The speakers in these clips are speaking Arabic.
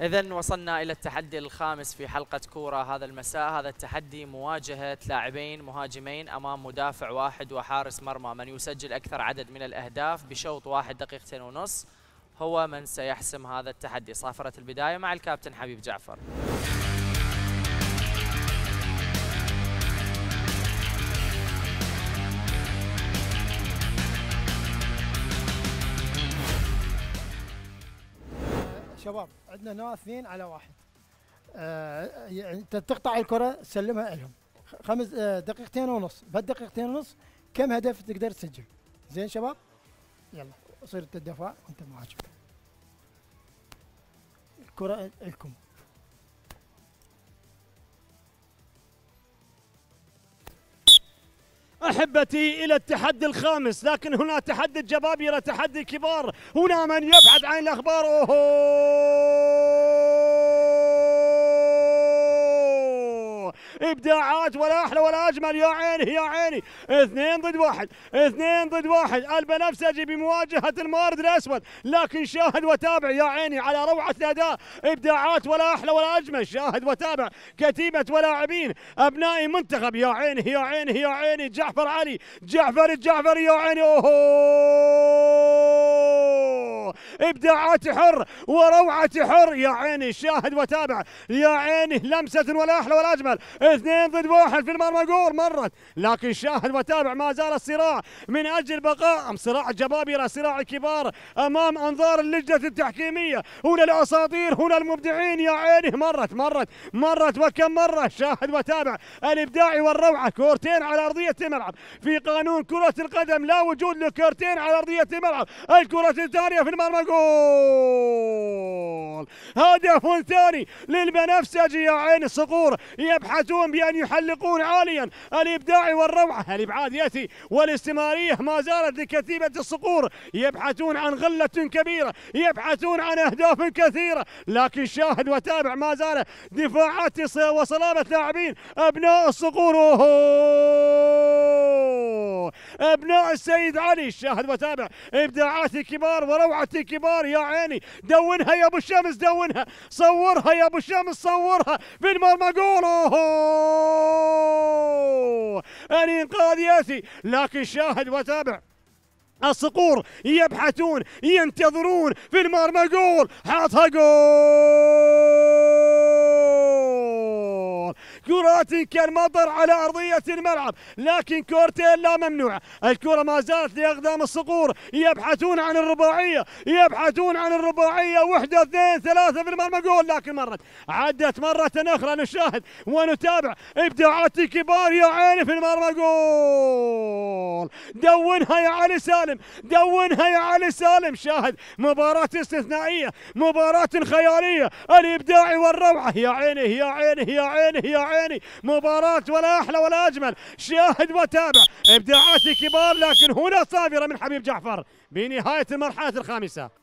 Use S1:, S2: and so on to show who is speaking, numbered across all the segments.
S1: إذا وصلنا إلى التحدي الخامس في حلقة كورة هذا المساء، هذا التحدي مواجهة لاعبين مهاجمين أمام مدافع واحد وحارس مرمى، من يسجل أكثر عدد من الأهداف بشوط واحد دقيقتين ونص هو من سيحسم هذا التحدي، صافرة البداية مع الكابتن حبيب جعفر. شباب عندنا هنا اثنين على واحد آه، يعني انت آه تقطع الكره سلمها لهم خمس آه، دقيقتين ونص بهالدقيقتين ونص كم هدف تقدر تسجل زين شباب يلا صير الدفاع وانت مهاجم الكره لكم أحبتي إلى التحدي الخامس لكن هنا تحدي الجبابرة تحدي كبار هنا من يبحث عن الأخبار أوهو ابداعات ولا احلى ولا اجمل يا عيني يا عيني اثنين ضد واحد اثنين ضد واحد البنفسجي بمواجهه المارد الاسود لكن شاهد وتابع يا عيني على روعه الاداء ابداعات ولا احلى ولا اجمل شاهد وتابع كتيبه ولاعبين ابناء منتخب يا عيني يا عيني يا عيني جعفر علي جعفر الجعفري يا عيني اوهو ابداعات حر وروعه حر يا عيني شاهد وتابع يا عيني لمسه ولا احلى ولا اجمل اثنين ضد واحد في المرمى جول مرت لكن شاهد وتابع ما زال الصراع من اجل البقاء صراع الجبابره صراع الكبار امام انظار اللجنه التحكيميه هنا الاساطير هنا المبدعين يا عيني مرت مرت مرت وكم مره شاهد وتابع الابداع والروعه كورتين على ارضيه الملعب في قانون كره القدم لا وجود لكورتين على ارضيه الملعب الكره الثانيه في الملعب مرمى جول هدف ثاني للبنفسجي يا عين الصقور يبحثون بأن يحلقون عاليا الإبداع والروعة الإبعاد يأتي والاستمرارية ما زالت لكتيبة الصقور يبحثون عن غلة كبيرة يبحثون عن أهداف كثيرة لكن شاهد وتابع ما زال دفاعات وصلابة لاعبين أبناء الصقور ابناء السيد علي شاهد وتابع ابداعات الكبار وروعه الكبار يا عيني دونها يا ابو الشمس دونها صورها يا ابو الشمس صورها في المرمى جول الانقاذ ياتي لكن شاهد وتابع الصقور يبحثون ينتظرون في المرمى جول حاطها جول كرات كالمطر على أرضية الملعب لكن كورتين لا ممنوع الكرة ما زالت لأقدام الصقور يبحثون عن الرباعية يبحثون عن الرباعية وحدة اثنين ثلاثة في المرمى جول لكن مرت عدت مرة أخرى نشاهد ونتابع إبداعات كبار يا عيني في المرمى جول دونها يا علي سالم دونها يا علي سالم شاهد مباراة استثنائية مباراة خيالية الإبداع والروعة يا عيني يا عيني يا عيني يا عيني الحسيني مباراة ولا أحلى ولا أجمل شاهد وتابع إبداعات كبار لكن هنا صابرة من حبيب جعفر بنهاية المرحلة الخامسة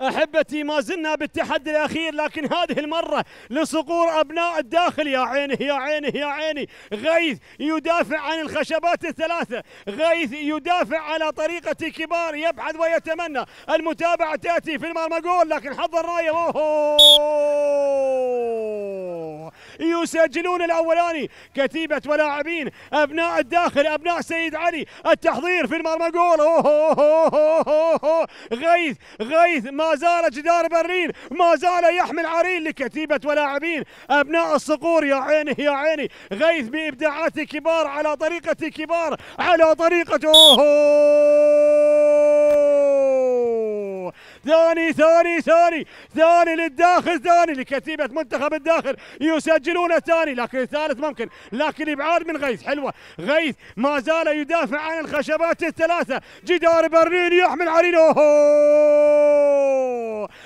S1: احبتي ما زلنا بالتحدي الاخير لكن هذه المره لصقور ابناء الداخل يا عيني يا عيني يا عيني غيث يدافع عن الخشبات الثلاثه غيث يدافع على طريقه كبار يبحث ويتمنى المتابعه تاتي في المرمى جول لكن حظ الرايه أوهو يسجلون الاولاني كتيبه ولاعبين ابناء الداخل ابناء سيد علي التحضير في المرمى جول غيث غيث ما زال جدار برلين ما زال يحمل عرين لكتيبه ولاعبين ابناء الصقور يا عيني يا عيني غيث بابداعات كبار على طريقه كبار على طريقه ثاني ثاني ثاني ثاني للداخل ثاني لكتيبة منتخب الداخل يسجلون الثاني لكن الثالث ممكن لكن إبعاد من غيث حلوة غيث ما زال يدافع عن الخشبات الثلاثة جدار برلين يحمل علينا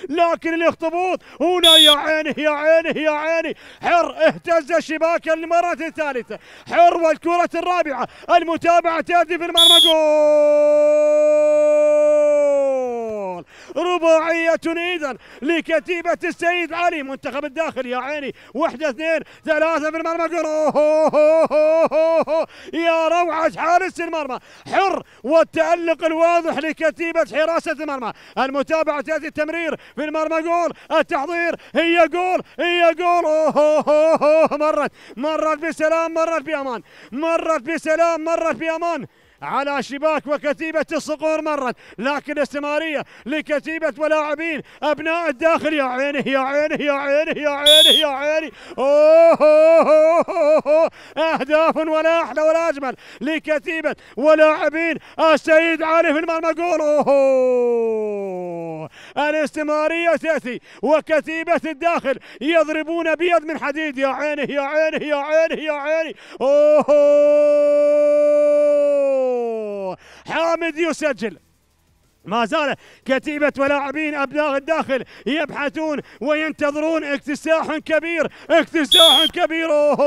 S1: لكن الاخطبوط هنا يا عيني يا عيني يا عيني حر اهتز الشباك المرة الثالثة حر والكرة الرابعة المتابعة تأتي في المرمى جول رباعية إذا لكتيبة السيد علي منتخب الداخل يا عيني واحدة اثنين ثلاثة في المرمى يا روعة حارس المرمى حر والتألق الواضح لكتيبة حراسة المرمى المتابعة تأتي التمرير في المرمى جول التحضير هي جول هي جول مرت مرت بسلام مرت بأمان مرت بسلام مرت بأمان على شباك وكتيبة الصقور مرة لكن استمارية لكتيبة ولاعبين أبناء الداخل يا عيني يا عيني يا عيني يا عيني يا عيني أوه, أهداف ولا أحلى ولا أجمل لكتيبة ولاعبين السيد علي في المرمى أوه الاستمارية تأتي وكتيبة الداخل يضربون بيد من حديد يا عيني يا عيني يا عيني يا عيني أوه حامد يسجل ما زال كتيبة ولاعبين أبناء الداخل يبحثون وينتظرون اكتساح كبير اكتساح كبير أوهو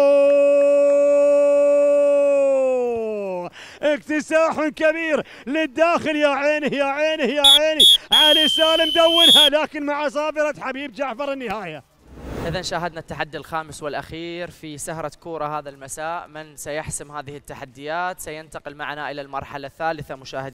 S1: اكتساح كبير للداخل يا عيني يا عيني يا عيني علي سالم دونها لكن مع صافرة حبيب جعفر النهاية إذا شاهدنا التحدي الخامس والأخير في سهرة كورة هذا المساء من سيحسم هذه التحديات سينتقل معنا إلى المرحلة الثالثة مشاهدين